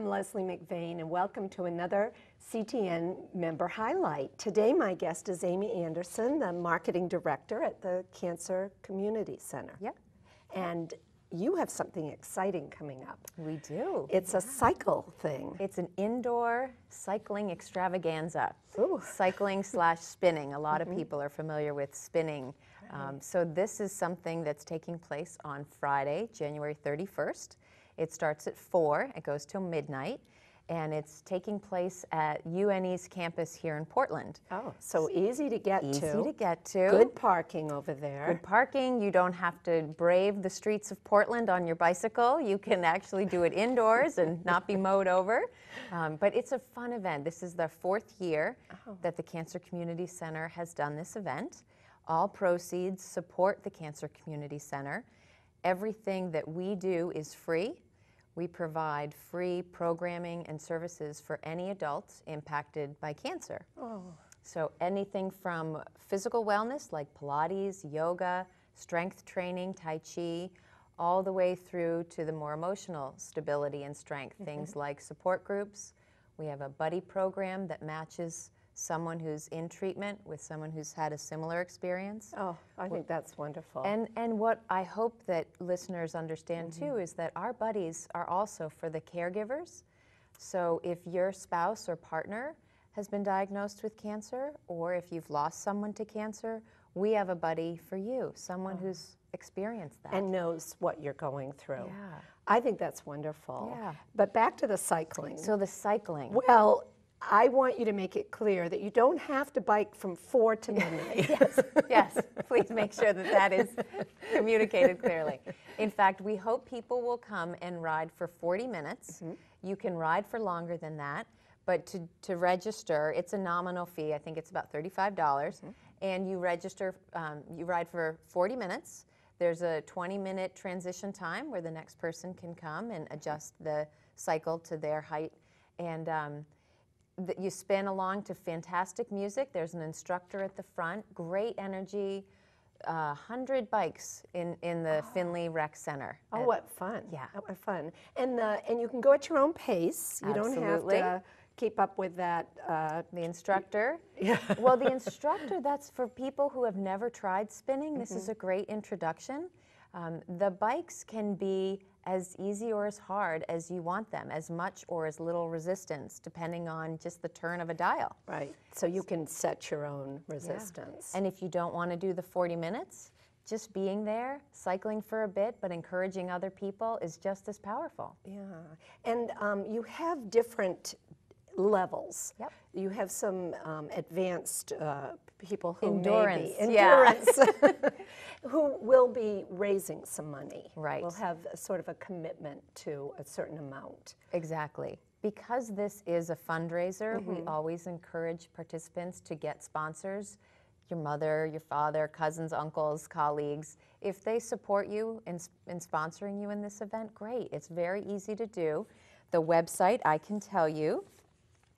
I'm Leslie McVean, and welcome to another CTN Member Highlight. Today, my guest is Amy Anderson, the Marketing Director at the Cancer Community Center. Yep. And you have something exciting coming up. We do. It's yeah. a cycle thing. It's an indoor cycling extravaganza. Ooh. Cycling slash spinning. A lot mm -hmm. of mm-hmm. people are familiar with spinning. Um, so this is something that's taking place on Friday, January 31st. It starts at 4, it goes till midnight, and it's taking place at UNE's campus here in Portland. Oh, so easy to get easy to. Easy to get to. Good parking over there. Good parking. You don't have to brave the streets of Portland on your bicycle. You can actually do it indoors and not be mowed over. Um, but it's a fun event. This is the fourth year oh. that the Cancer Community Center has done this event. All proceeds support the Cancer Community Center. Everything that we do is free. We provide free programming and services for any adults impacted by cancer. Oh. So anything from physical wellness like Pilates, yoga, strength training, Tai Chi, all the way through to the more emotional stability and strength, mm -hmm. things like support groups. We have a buddy program that matches someone who's in treatment with someone who's had a similar experience. Oh, I think that's wonderful. And and what I hope that listeners understand mm -hmm. too is that our buddies are also for the caregivers. So if your spouse or partner has been diagnosed with cancer or if you've lost someone to cancer, we have a buddy for you, someone oh. who's experienced that and knows what you're going through. Yeah. I think that's wonderful. Yeah. But back to the cycling. So the cycling. Well, I want you to make it clear that you don't have to bike from four to midnight. yes, yes. Please make sure that that is communicated clearly. In fact, we hope people will come and ride for 40 minutes. Mm -hmm. You can ride for longer than that, but to, to register, it's a nominal fee. I think it's about $35. dollars mm -hmm. And you register, um, you ride for 40 minutes. There's a 20 minute transition time where the next person can come and adjust the cycle to their height. And um, you spin along to fantastic music. There's an instructor at the front, great energy. Uh, 100 bikes in, in the oh. Finley Rec Center. Oh, what fun. Yeah. Oh, what fun. And, the, and you can go at your own pace. You Absolutely. don't have to keep up with that. Uh, the instructor? Yeah. well, the instructor, that's for people who have never tried spinning. Mm -hmm. This mm-hmm. is a great introduction. Um, the bikes can be as easy or as hard as you want them, as much or as little resistance, depending on just the turn of a dial. Right. So you can set your own resistance. Yeah. And if you don't want to do the 40 minutes, just being there, cycling for a bit, but encouraging other people is just as powerful. Yeah. And um, you have different levels. Yep. You have some um, advanced uh, people who endurance, may be, endurance, yeah. who will be raising some money. Right. Will have a, sort of a commitment to a certain amount. Exactly. Because this is a fundraiser, mm -hmm. we mm-hmm. always encourage participants to get sponsors your mother, your father, cousins, uncles, colleagues. If they support you in, in sponsoring you in this event, great. It's very easy to do. The website, I can tell you,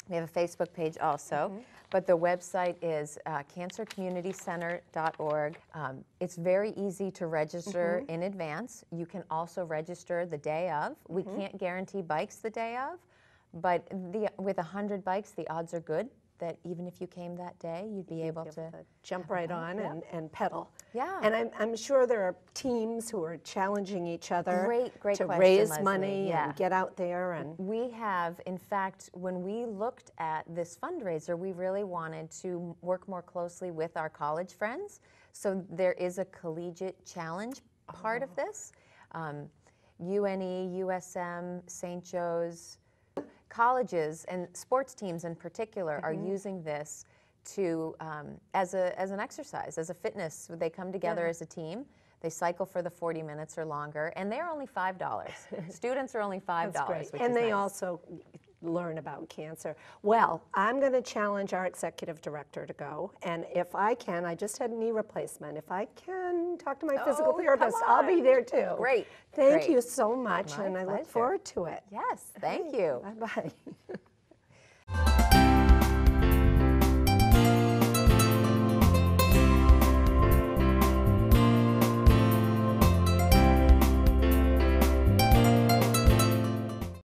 we have a Facebook page also, mm -hmm. but the website is uh, cancercommunitycenter.org. Um, it's very easy to register mm -hmm. in advance. You can also register the day of. We mm -hmm. can't guarantee bikes the day of, but the, with 100 bikes, the odds are good that even if you came that day, you'd be able to jump right on yeah. and, and pedal. Yeah. And I'm, I'm sure there are teams who are challenging each other great, great to question, raise Leslie. money yeah. and get out there. And We have, in fact, when we looked at this fundraiser, we really wanted to work more closely with our college friends. So there is a collegiate challenge part oh. of this. Um, UNE, USM, St. Joe's, colleges and sports teams in particular are mm -hmm. using this to um, as a as an exercise, as a fitness. They come together yeah. as a team. They cycle for the 40 minutes or longer, and they're only five dollars. Students are only five dollars, and they nice. also learn about cancer. Well, I'm going to challenge our executive director to go. And if I can, I just had a knee replacement. If I can talk to my oh, physical therapist, I'll be there too. Great. Thank Great. you so much. and pleasure. I look forward to it. Yes. Thank you. Bye bye.